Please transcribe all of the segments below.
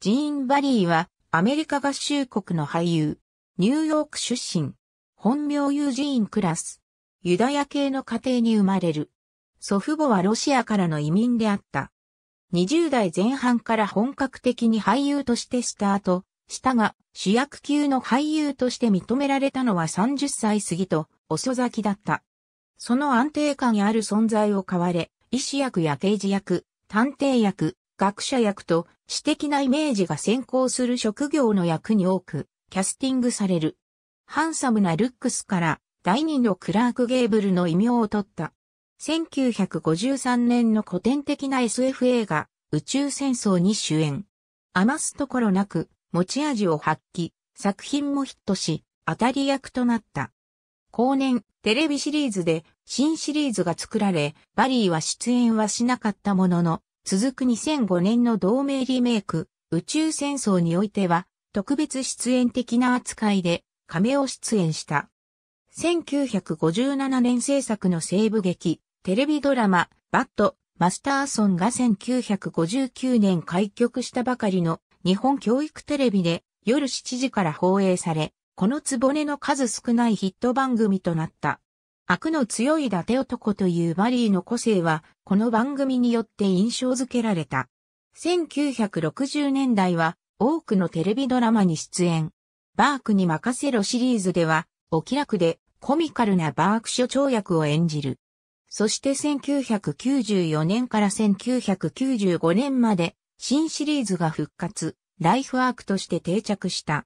ジーン・バリーはアメリカ合衆国の俳優、ニューヨーク出身、本名ユージーン・クラス、ユダヤ系の家庭に生まれる。祖父母はロシアからの移民であった。20代前半から本格的に俳優としてスタートしたが、主役級の俳優として認められたのは30歳過ぎと遅咲きだった。その安定感ある存在を買われ、医師役や刑事役、探偵役、学者役と私的なイメージが先行する職業の役に多くキャスティングされる。ハンサムなルックスから第二のクラーク・ゲーブルの異名を取った。1953年の古典的な SF 映画宇宙戦争に主演。余すところなく持ち味を発揮、作品もヒットし、当たり役となった。後年、テレビシリーズで新シリーズが作られ、バリーは出演はしなかったものの、続く2005年の同盟リメイク、宇宙戦争においては、特別出演的な扱いで、亀を出演した。1957年制作の西部劇、テレビドラマ、バッド、マスターソンが1959年開局したばかりの日本教育テレビで夜7時から放映され、このつぼねの数少ないヒット番組となった。悪の強い伊達男というバリーの個性は、この番組によって印象づけられた。1960年代は、多くのテレビドラマに出演。バークに任せろシリーズでは、お気楽でコミカルなバーク所長役を演じる。そして1994年から1995年まで、新シリーズが復活、ライフワークとして定着した。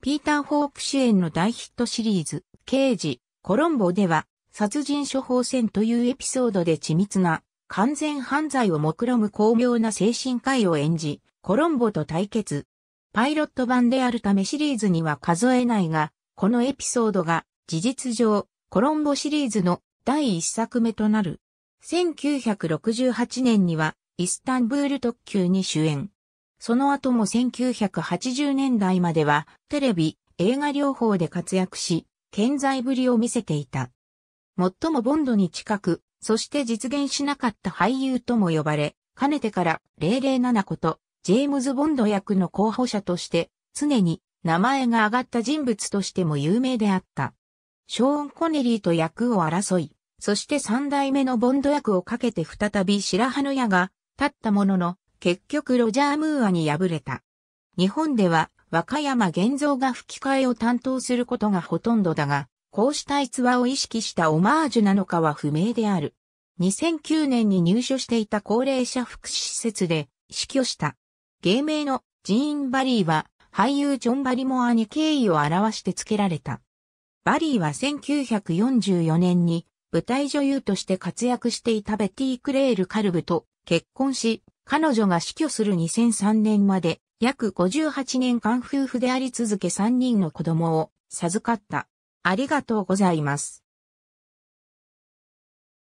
ピーター・ホープ主演の大ヒットシリーズ、刑事、コロンボでは、殺人処方箋というエピソードで緻密な完全犯罪を目論む巧妙な精神科医を演じ、コロンボと対決。パイロット版であるためシリーズには数えないが、このエピソードが事実上コロンボシリーズの第一作目となる。1968年にはイスタンブール特急に主演。その後も1980年代まではテレビ、映画両方で活躍し、健在ぶりを見せていた。最もボンドに近く、そして実現しなかった俳優とも呼ばれ、かねてから007こと、ジェームズ・ボンド役の候補者として、常に名前が挙がった人物としても有名であった。ショーン・コネリーと役を争い、そして三代目のボンド役をかけて再び白羽の矢が立ったものの、結局ロジャー・ムーアに敗れた。日本では、和歌山玄三が吹き替えを担当することがほとんどだが、こうした逸話を意識したオマージュなのかは不明である。2009年に入所していた高齢者福祉施設で死去した。芸名のジーン・バリーは俳優ジョン・バリモアに敬意を表して付けられた。バリーは1944年に舞台女優として活躍していたベティ・クレール・カルブと結婚し、彼女が死去する2003年まで約58年間夫婦であり続け3人の子供を授かった。ありがとうございます。